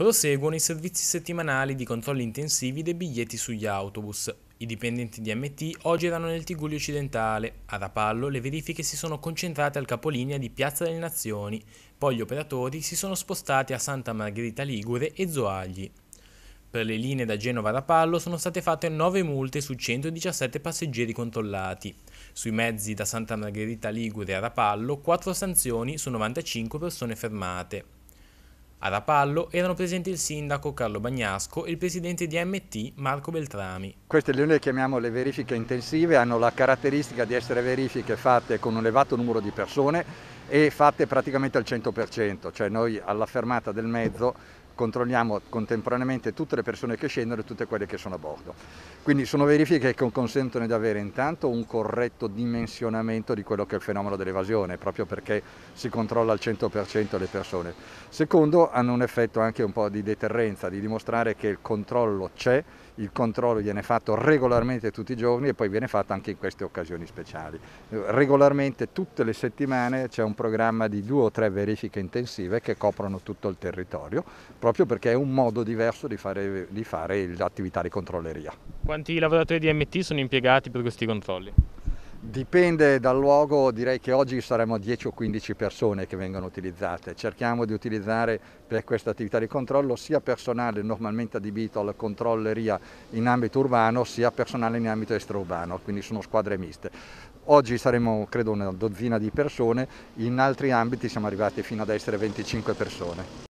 Proseguono i servizi settimanali di controlli intensivi dei biglietti sugli autobus. I dipendenti di MT oggi erano nel Tigulio occidentale. A Rapallo le verifiche si sono concentrate al capolinea di Piazza delle Nazioni, poi gli operatori si sono spostati a Santa Margherita Ligure e Zoagli. Per le linee da Genova a Rapallo sono state fatte 9 multe su 117 passeggeri controllati. Sui mezzi da Santa Margherita Ligure a Rapallo 4 sanzioni su 95 persone fermate. Ad Apallo erano presenti il sindaco Carlo Bagnasco e il presidente di MT Marco Beltrami. Queste noi le chiamiamo le verifiche intensive, hanno la caratteristica di essere verifiche fatte con un elevato numero di persone e fatte praticamente al 100%, cioè noi alla fermata del mezzo controlliamo contemporaneamente tutte le persone che scendono e tutte quelle che sono a bordo. Quindi sono verifiche che consentono di avere intanto un corretto dimensionamento di quello che è il fenomeno dell'evasione, proprio perché si controlla al 100% le persone. Secondo, hanno un effetto anche un po' di deterrenza, di dimostrare che il controllo c'è, il controllo viene fatto regolarmente tutti i giorni e poi viene fatto anche in queste occasioni speciali. Regolarmente tutte le settimane c'è un programma di due o tre verifiche intensive che coprono tutto il territorio, proprio perché è un modo diverso di fare, di fare l'attività di controlleria. Quanti lavoratori di MT sono impiegati per questi controlli? Dipende dal luogo, direi che oggi saremo 10 o 15 persone che vengono utilizzate. Cerchiamo di utilizzare per questa attività di controllo sia personale normalmente adibito alla controlleria in ambito urbano, sia personale in ambito extraurbano, quindi sono squadre miste. Oggi saremo credo una dozzina di persone, in altri ambiti siamo arrivati fino ad essere 25 persone.